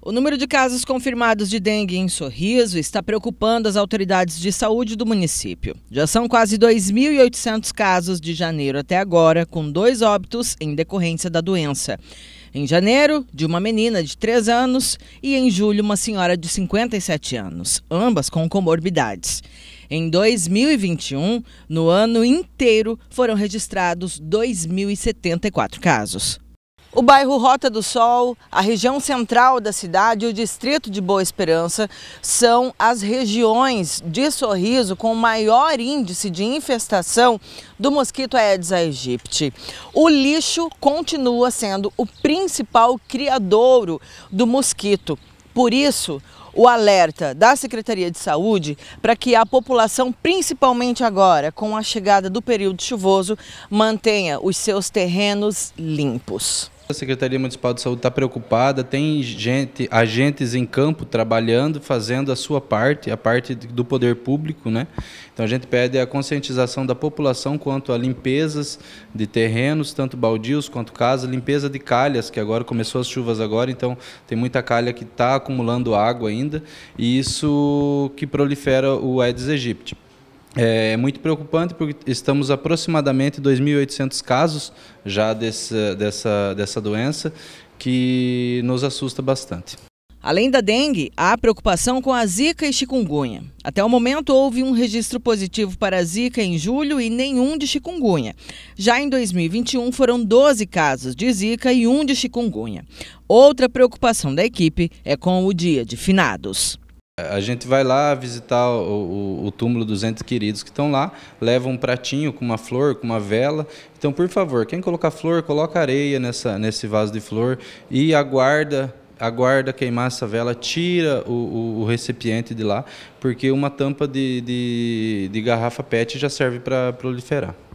O número de casos confirmados de dengue em Sorriso está preocupando as autoridades de saúde do município. Já são quase 2.800 casos de janeiro até agora, com dois óbitos em decorrência da doença. Em janeiro, de uma menina de 3 anos e em julho, uma senhora de 57 anos, ambas com comorbidades. Em 2021, no ano inteiro, foram registrados 2.074 casos. O bairro Rota do Sol, a região central da cidade e o distrito de Boa Esperança são as regiões de Sorriso com maior índice de infestação do mosquito Aedes aegypti. O lixo continua sendo o principal criadouro do mosquito. Por isso, o alerta da Secretaria de Saúde para que a população, principalmente agora, com a chegada do período chuvoso, mantenha os seus terrenos limpos. A Secretaria Municipal de Saúde está preocupada, tem gente, agentes em campo trabalhando, fazendo a sua parte, a parte do poder público, né? Então a gente pede a conscientização da população quanto a limpezas de terrenos, tanto baldios quanto casas, limpeza de calhas, que agora começou as chuvas agora, então tem muita calha que está acumulando água ainda, e isso que prolifera o Aedes aegypti. É muito preocupante porque estamos aproximadamente 2.800 casos já dessa, dessa, dessa doença que nos assusta bastante. Além da dengue, há preocupação com a zika e chikungunya. Até o momento, houve um registro positivo para a zika em julho e nenhum de chikungunya. Já em 2021, foram 12 casos de zika e um de chikungunya. Outra preocupação da equipe é com o dia de finados. A gente vai lá visitar o, o, o, túmulo dos entes queridos que estão lá, leva um pratinho com uma flor, com uma vela. Então, por favor, quem colocar flor, coloca areia nessa, nesse vaso de flor e aguarda aguarda queimar essa vela, tira o, o recipiente de lá, porque uma tampa de, de, de garrafa PET já serve para proliferar.